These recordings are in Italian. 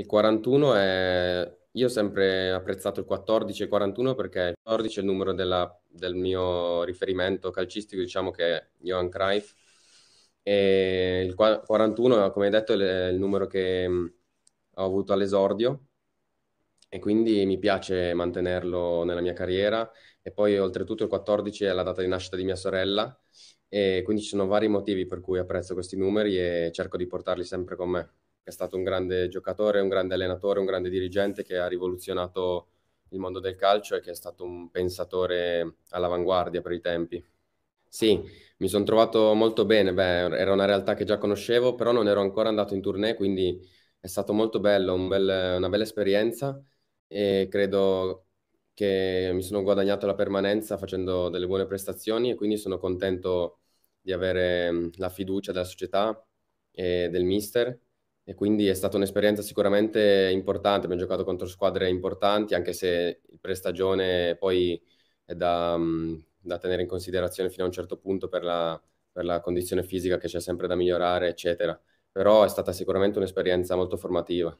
Il 41 è... Io ho sempre apprezzato il 14 e 41 perché il 14 è il numero della, del mio riferimento calcistico, diciamo che è Johan Cruyff, e il 41, come hai detto, è il numero che mm, ho avuto all'esordio e quindi mi piace mantenerlo nella mia carriera e poi oltretutto il 14 è la data di nascita di mia sorella e quindi ci sono vari motivi per cui apprezzo questi numeri e cerco di portarli sempre con me è stato un grande giocatore, un grande allenatore, un grande dirigente che ha rivoluzionato il mondo del calcio e che è stato un pensatore all'avanguardia per i tempi. Sì, mi sono trovato molto bene, Beh, era una realtà che già conoscevo, però non ero ancora andato in tournée, quindi è stato molto bello, un bel, una bella esperienza e credo che mi sono guadagnato la permanenza facendo delle buone prestazioni e quindi sono contento di avere la fiducia della società e del mister e quindi è stata un'esperienza sicuramente importante, abbiamo giocato contro squadre importanti, anche se il prestagione poi è da, mm, da tenere in considerazione fino a un certo punto per la, per la condizione fisica che c'è sempre da migliorare, eccetera. Però è stata sicuramente un'esperienza molto formativa.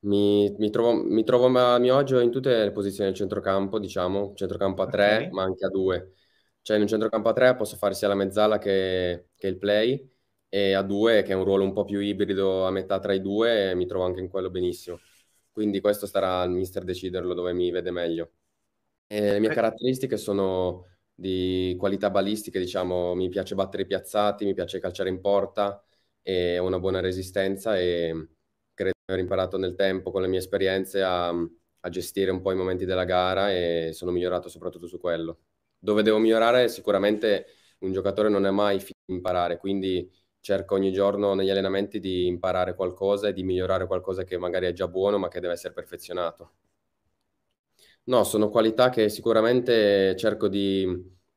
Mi, mi, trovo, mi, trovo, a mio agio in tutte le posizioni del centrocampo, diciamo, centrocampo a tre, okay. ma anche a due. Cioè in un centrocampo a tre posso fare sia la mezzala che, che il play, e a due, che è un ruolo un po' più ibrido a metà tra i due, mi trovo anche in quello benissimo. Quindi questo starà al mister deciderlo dove mi vede meglio. E le mie caratteristiche sono di qualità balistiche, diciamo, mi piace battere i piazzati, mi piace calciare in porta, e ho una buona resistenza e credo di aver imparato nel tempo con le mie esperienze a, a gestire un po' i momenti della gara e sono migliorato soprattutto su quello. Dove devo migliorare sicuramente un giocatore non è mai finito di imparare, quindi cerco ogni giorno negli allenamenti di imparare qualcosa e di migliorare qualcosa che magari è già buono ma che deve essere perfezionato. No, sono qualità che sicuramente cerco di,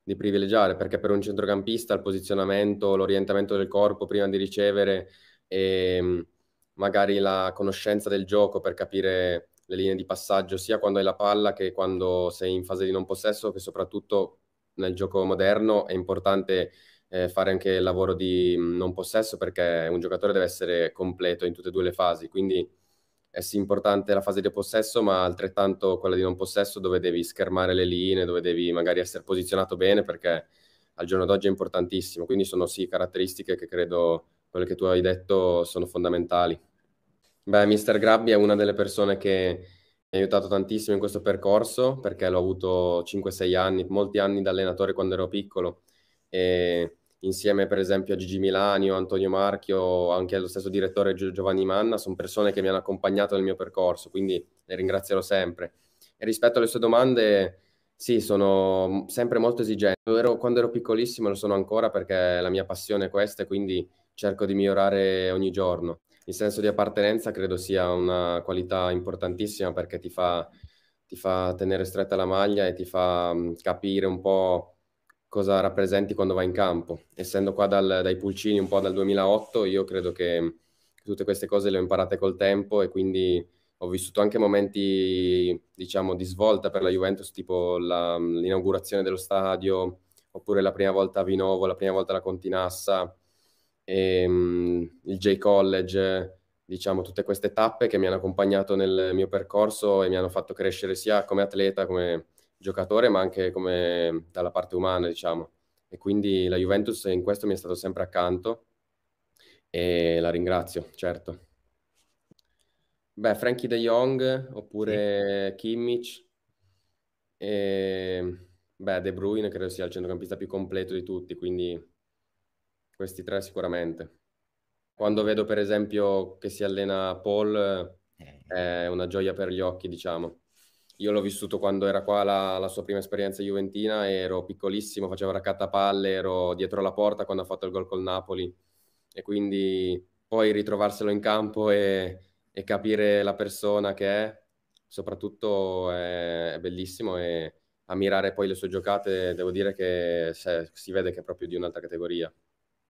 di privilegiare perché per un centrocampista il posizionamento, l'orientamento del corpo prima di ricevere e mm, magari la conoscenza del gioco per capire le linee di passaggio sia quando hai la palla che quando sei in fase di non possesso che soprattutto nel gioco moderno è importante eh, fare anche il lavoro di mm, non possesso perché un giocatore deve essere completo in tutte e due le fasi, quindi è sì importante la fase di possesso, ma altrettanto quella di non possesso dove devi schermare le linee, dove devi magari essere posizionato bene perché al giorno d'oggi è importantissimo, quindi sono sì caratteristiche che credo quelle che tu hai detto sono fondamentali. Beh, Mister Grabbi è una delle persone che mi ha aiutato tantissimo in questo percorso perché l'ho avuto 5-6 anni, molti anni da allenatore quando ero piccolo e insieme per esempio a Gigi Milani o Antonio Marchio, anche allo stesso direttore Giovanni Manna, sono persone che mi hanno accompagnato nel mio percorso, quindi le ringrazierò sempre. E rispetto alle sue domande, sì, sono sempre molto esigente. Ero, quando ero piccolissimo lo sono ancora perché la mia passione è questa e quindi cerco di migliorare ogni giorno. Il senso di appartenenza credo sia una qualità importantissima perché ti fa, ti fa tenere stretta la maglia e ti fa capire un po' cosa rappresenti quando vai in campo. Essendo qua dal, dai pulcini un po' dal 2008, io credo che tutte queste cose le ho imparate col tempo e quindi ho vissuto anche momenti, diciamo, di svolta per la Juventus, tipo la, l'inaugurazione dello stadio, oppure la prima volta a Vinovo, la prima volta alla Continassa, e, ehm, il J College, diciamo, tutte queste tappe che mi hanno accompagnato nel mio percorso e mi hanno fatto crescere sia come atleta, come giocatore, ma anche come dalla parte umana, diciamo. E quindi la Juventus in questo mi è stato sempre accanto e la ringrazio, certo. Beh, Frankie De Jong oppure Kimmich. E, beh, De Bruyne credo sia il centrocampista più completo di tutti, quindi questi tre sicuramente. Quando vedo per esempio che si allena Paul eh. è una gioia per gli occhi, diciamo. Io l'ho vissuto quando era qua la, la sua prima esperienza juventina, ero piccolissimo, facevo raccattapalle, ero dietro la porta quando ha fatto il gol col Napoli e quindi poi ritrovarselo in campo e, e capire la persona che è, soprattutto è, è, bellissimo e ammirare poi le sue giocate, devo dire che se, si vede che è proprio di un'altra categoria.